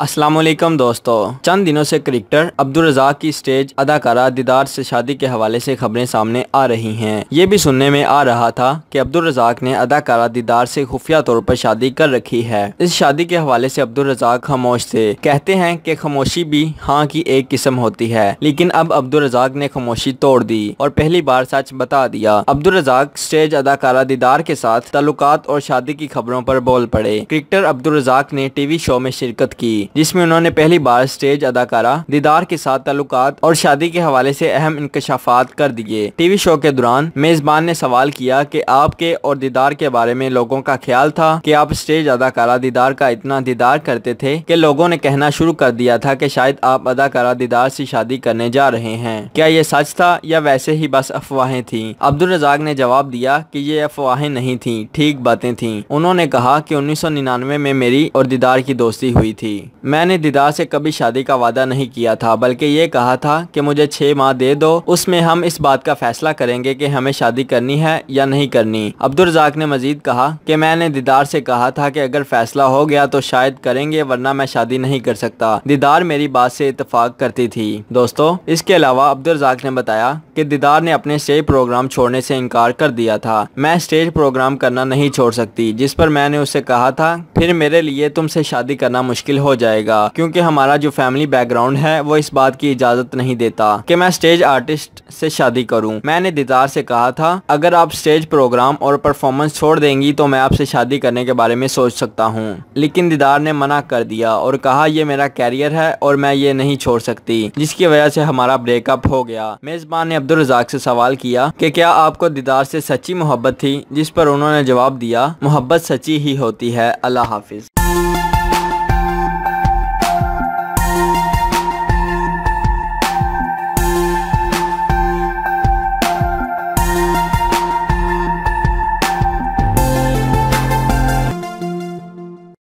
असलम दोस्तों चंद दिनों से क्रिकेटर अब्दुल रजाक की स्टेज अदाकारा दीदार से शादी के हवाले से खबरें सामने आ रही हैं ये भी सुनने में आ रहा था कि अब्दुल रजाक ने अदाकारा दीदार से खुफिया तौर पर शादी कर रखी है इस शादी के हवाले से अब्दुल रजाक खामोश थे कहते हैं कि खामोशी भी हाँ की एक किस्म होती है लेकिन अब अब्दुल रजाक ने खामोशी तोड़ दी और पहली बार सच बता दिया अब्दुल रजाक स्टेज अदाकारा दीदार के साथ ताल्लुकात और शादी की खबरों पर बोल पड़े क्रिकेटर अब्दुल रजाक ने टीवी शो में शिरकत की जिसमे जिसमें उन्होंने पहली बार स्टेज अदाकारा दीदार के साथ ताल्लुकात और शादी के हवाले से अहम इंकशाफात कर दिए टीवी शो के दौरान मेजबान ने सवाल किया कि आपके और दीदार के बारे में लोगों का ख्याल था कि आप स्टेज अदाकारा दीदार का इतना दीदार करते थे कि लोगों ने कहना शुरू कर दिया था कि शायद आप अदाकारा दीदार से शादी करने जा रहे हैं क्या ये सच था या वैसे ही बस अफवाहें थी अब्दुल रजाक ने जवाब दिया कि ये अफवाहें नहीं थी ठीक बातें थी उन्होंने कहा कि 1999 में, में मेरी और दीदार की दोस्ती हुई थी मैंने दीदार से कभी शादी का वादा नहीं किया था बल्कि ये कहा था कि मुझे छः माह दे दो उसमें हम इस बात का फैसला करेंगे कि हमें शादी करनी है या नहीं करनी अब्दुलरजाक ने मजीद कहा कि मैंने दीदार से कहा था कि अगर फैसला हो गया तो शायद करेंगे वरना मैं शादी नहीं कर सकता दीदार मेरी बात से इतफाक करती थी दोस्तों इसके अलावा अब्दुलरजाक ने बताया कि दीदार ने अपने स्टेज प्रोग्राम छोड़ने से इनकार कर दिया था मैं स्टेज प्रोग्राम करना नहीं छोड़ सकती जिस पर मैंने उससे कहा था फिर मेरे लिए तुमसे शादी करना मुश्किल हो जाए जाएगा क्योंकि हमारा जो फैमिली बैकग्राउंड है वो इस बात की इजाज़त नहीं देता कि मैं स्टेज आर्टिस्ट से शादी करूं मैंने दीदार से कहा था अगर आप स्टेज प्रोग्राम और परफॉर्मेंस छोड़ देंगी तो मैं आपसे शादी करने के बारे में सोच सकता हूँ लेकिन दीदार ने मना कर दिया और कहा यह मेरा कैरियर है और मैं ये नहीं छोड़ सकती जिसकी वजह से हमारा ब्रेकअप हो गया मेज़बान ने अब्दुल रजाक से सवाल किया कि क्या आपको दीदार से सच्ची मोहब्बत थी जिस पर उन्होंने जवाब दिया मोहब्बत सच्ची ही होती है अल्लाह हाफिज